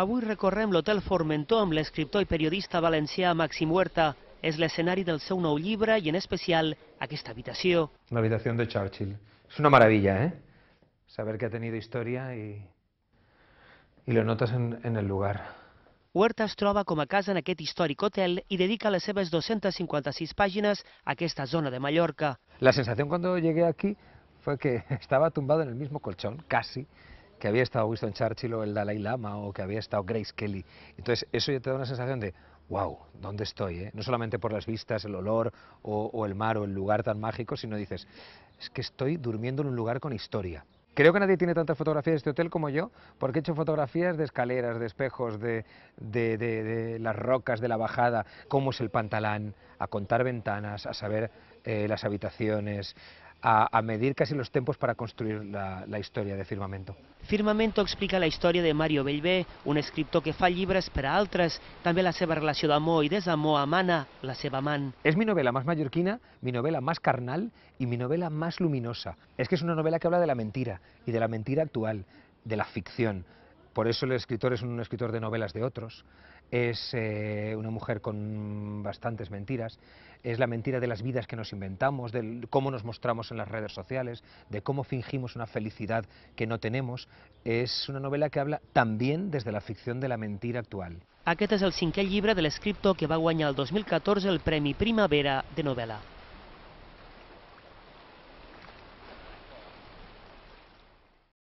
Avui recorrem l'Hotel Formentó amb l'escriptor i periodista valencià Màxim Huerta. És l'escenari del seu nou llibre i en especial aquesta habitació. La habitació de Churchill. És una meravella, eh? Saber que ha tenido història i... i lo notes en, en el lugar. Huerta es troba com a casa en aquest històric hotel i dedica les seves 256 pàgines a aquesta zona de Mallorca. La sensación cuando llegué aquí fue que estava tumbado en el mismo colchón, casi, que había estado Winston Churchill o el Dalai Lama o que había estado Grace Kelly. Entonces, eso ya te da una sensación de, wow, ¿dónde estoy? Eh?". No solamente por las vistas, el olor o, el mar o el lugar tan mágico, sino dices, es que estoy durmiendo en un lugar con historia. Creo que nadie tiene tantas fotografías de este hotel como yo, porque he hecho fotografías de escaleras, de espejos, de, de, las rocas, de la bajada, cómo es el pantalán, a contar ventanas, a saber eh, las habitaciones, a, medir casi los tiempos para construir la, historia de Firmamento. Firmamento explica la historia de Mario Bellvé... un escritor que fa llibres para también ...también també la seva relació d'amor y desamor a mana la seva man. Es mi novela más mallorquina, mi novela más carnal y mi novela más luminosa. Es que es una novela que habla de la mentira y de la mentira actual, de la ficción. Por eso el escritor es un escritor de novelas de otros es eh, una mujer con bastantes mentiras, es la mentira de las vidas que nos inventamos, de cómo nos mostramos en las redes sociales, de cómo fingimos una felicidad que no tenemos. Es una novela que habla también desde la ficción de la mentira actual. Aquest es el cinquè libro del escrito que va a guanyar el 2014 el Premio Primavera de Novela.